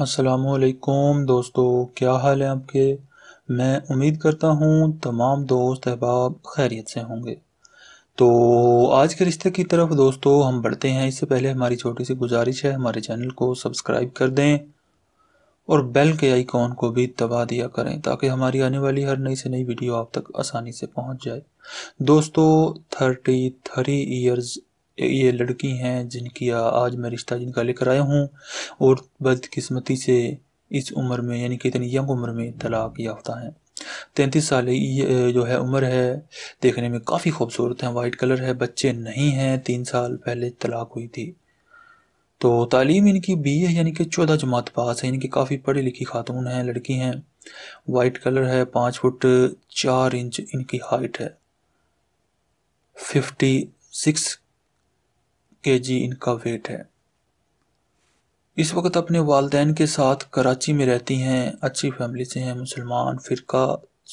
असलकुम दोस्तों क्या हाल है आपके मैं उम्मीद करता हूँ तमाम दोस्त अहबाब खैरियत से होंगे तो आज के रिश्ते की तरफ दोस्तों हम बढ़ते हैं इससे पहले हमारी छोटी सी गुजारिश है हमारे चैनल को सब्सक्राइब कर दें और बेल के आइकॉन को भी दबा दिया करें ताकि हमारी आने वाली हर नई से नई वीडियो आप तक आसानी से पहुंच जाए दोस्तों थर्टी थ्री ईयर्स ये लड़की हैं जिनकी आज मैं रिश्ता जिनका लेकर आया हूँ और बदकिस्मती से इस उम्र में यानी कि इतनी यंग उम्र में तलाक याफ्ता हैं तैंतीस साल ये जो है उम्र है देखने में काफ़ी खूबसूरत हैं वाइट कलर है बच्चे नहीं हैं तीन साल पहले तलाक हुई थी तो तालीम इनकी बी है यानी कि चौदह जमात पास है इनकी काफ़ी पढ़ी लिखी खातून हैं लड़की हैं वाइट कलर है पाँच फुट चार इंच इनकी हाइट है फिफ्टी सिक्स जी इनका वेट है इस वक्त अपने वालदेन के साथ कराची में रहती हैं अच्छी फैमिली से हैं मुसलमान फ़िरका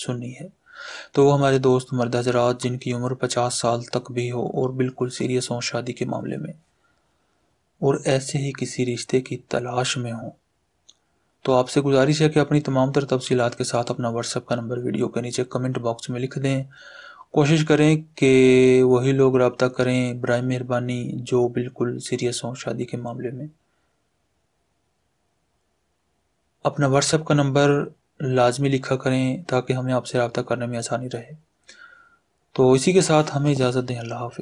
सुनी है तो वो हमारे दोस्त मर्द हजरात जिनकी उम्र पचास साल तक भी हो और बिल्कुल सीरियस हों शादी के मामले में और ऐसे ही किसी रिश्ते की तलाश में हों तो आपसे गुजारिश है कि अपनी तमाम तर तफसीत के साथ अपना व्हाट्सएप का नंबर वीडियो के नीचे कमेंट बॉक्स में लिख दें कोशिश करें कि वही लोग रबता करें बर मेहरबानी जो बिल्कुल सीरियस हों शादी के मामले में अपना व्हाट्सएप का नंबर लाजमी लिखा करें ताकि हमें आपसे रबता करने में आसानी रहे तो इसी के साथ हमें इजाज़त दें अल्लाह हाफि